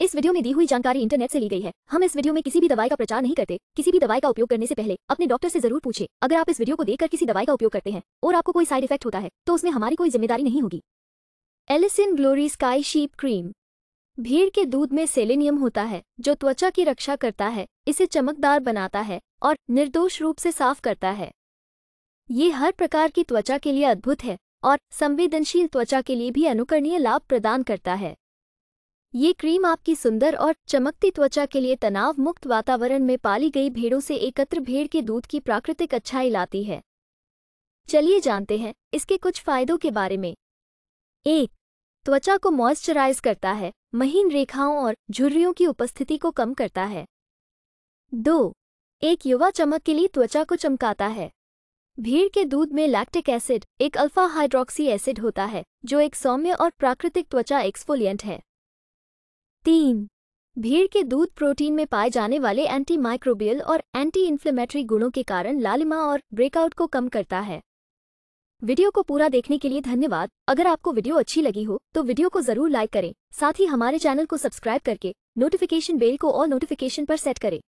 इस वीडियो में दी हुई जानकारी इंटरनेट से ली गई है हम इस वीडियो में किसी भी दवाई का प्रचार नहीं करते किसी भी दवाई का उपयोग करने से पहले अपने डॉक्टर से जरूर पूछे अगर आप इस वीडियो को देखकर किसी दवाई का उपयोग करते हैं और आपको कोई साइड इफेक्ट होता है तो उसमें हमारी कोई जिम्मेदारी नहीं होगी एलिसिन ग्लोरी स्काई शीप क्रीम भीड़ के दूध में सेलेनियम होता है जो त्वचा की रक्षा करता है इसे चमकदार बनाता है और निर्दोष रूप से साफ करता है ये हर प्रकार की त्वचा के लिए अद्भुत है और संवेदनशील त्वचा के लिए भी अनुकरणीय लाभ प्रदान करता है ये क्रीम आपकी सुंदर और चमकती त्वचा के लिए तनाव मुक्त वातावरण में पाली गई भेड़ों से एकत्र भेड़ के दूध की प्राकृतिक अच्छाई लाती है चलिए जानते हैं इसके कुछ फायदों के बारे में एक त्वचा को मॉइस्चराइज करता है महीन रेखाओं और झुर्रियों की उपस्थिति को कम करता है दो एक युवा चमक के लिए त्वचा को चमकाता है भीड़ के दूध में लैक्टिक एसिड एक अल्फा हाइड्रोक्सी एसिड होता है जो एक सौम्य और प्राकृतिक त्वचा एक्सफोलियंट है तीन भीड़ के दूध प्रोटीन में पाए जाने वाले एंटी माइक्रोबियल और एंटी इन्फ्लेमेटरी गुणों के कारण लालिमा और ब्रेकआउट को कम करता है वीडियो को पूरा देखने के लिए धन्यवाद अगर आपको वीडियो अच्छी लगी हो तो वीडियो को जरूर लाइक करें साथ ही हमारे चैनल को सब्सक्राइब करके नोटिफिकेशन बेल को और नोटिफिकेशन पर सेट करें